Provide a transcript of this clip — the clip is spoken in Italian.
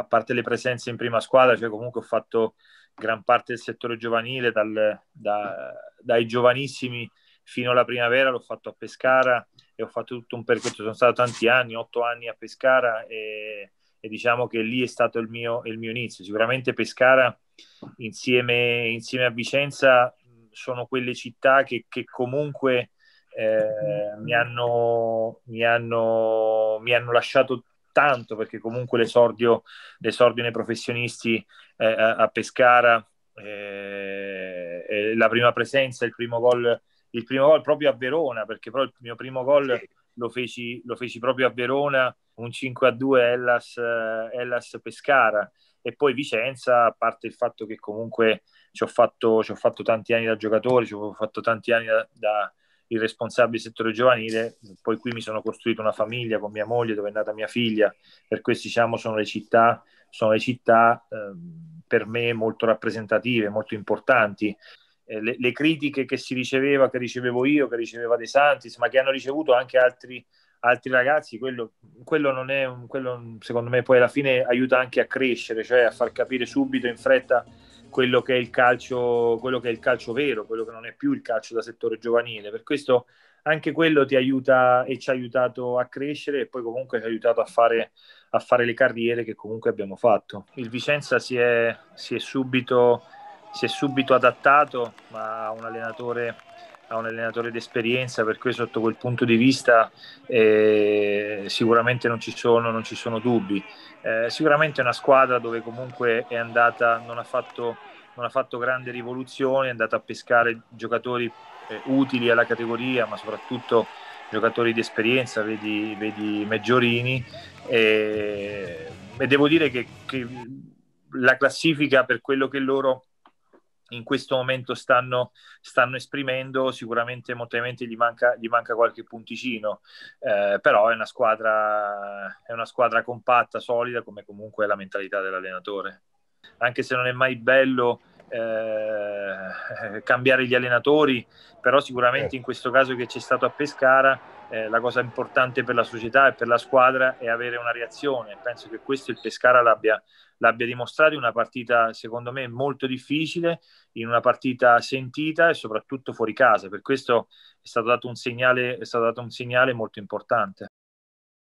a parte le presenze in prima squadra, cioè comunque ho fatto gran parte del settore giovanile, dal, da, dai giovanissimi fino alla primavera, l'ho fatto a Pescara e ho fatto tutto un percorso, sono stato tanti anni, otto anni a Pescara e, e diciamo che lì è stato il mio, il mio inizio. Sicuramente Pescara insieme, insieme, a Vicenza sono quelle città che, che comunque eh, mi, hanno, mi, hanno, mi hanno lasciato tanto perché comunque l'esordio, l'esordio nei professionisti eh, a, a, Pescara, eh, la prima presenza, il primo, gol, il primo gol proprio a Verona, perché però il mio primo gol sì. lo, feci, lo feci, proprio a Verona, un 5 a 2 Hellas, eh, Hellas Pescara e poi Vicenza, a parte il fatto che comunque ci ho fatto, ci ho fatto tanti anni da giocatore, ci ho fatto tanti anni da, da il responsabile del settore giovanile, poi qui mi sono costruito una famiglia con mia moglie dove è nata mia figlia, per questo diciamo sono le città, sono le città eh, per me molto rappresentative, molto importanti. Eh, le, le, critiche che si riceveva, che ricevevo io, che riceveva De Santis, ma che hanno ricevuto anche altri, altri ragazzi, quello, quello, non è, un, quello secondo me poi alla fine aiuta anche a crescere, cioè a far capire subito in fretta quello che, calcio, quello che è il calcio vero, quello che non è più il calcio da settore giovanile. Per questo anche quello ti aiuta e ci ha aiutato a crescere e poi comunque ci ha aiutato a fare, a fare le carriere che comunque abbiamo fatto. Il Vicenza si è, si è, subito, si è subito, adattato a un allenatore, a un allenatore d'esperienza, per cui sotto quel punto di vista eh, sicuramente non ci sono, non ci sono dubbi. Eh, sicuramente è una squadra dove comunque è andata, non ha fatto, non ha fatto grande rivoluzione, è andata a pescare giocatori eh, utili alla categoria, ma soprattutto giocatori di esperienza, vedi, vedi Meggiorini. E, e, devo dire che, che la classifica per quello che loro in questo momento stanno, stanno esprimendo, sicuramente Montemente gli manca, gli manca qualche punticino, eh, però è una, squadra, è una squadra compatta, solida, come comunque è la mentalità dell'allenatore. Anche se non è mai bello eh, cambiare gli allenatori, però sicuramente in certo. questo caso che c'è stato a Pescara eh, la cosa importante per la società e per la squadra è avere una reazione. Penso che questo il Pescara l'abbia, l'abbia dimostrato in una partita, secondo me, molto difficile, in una partita sentita e soprattutto fuori casa. Per questo è stato dato un segnale, dato un segnale molto importante.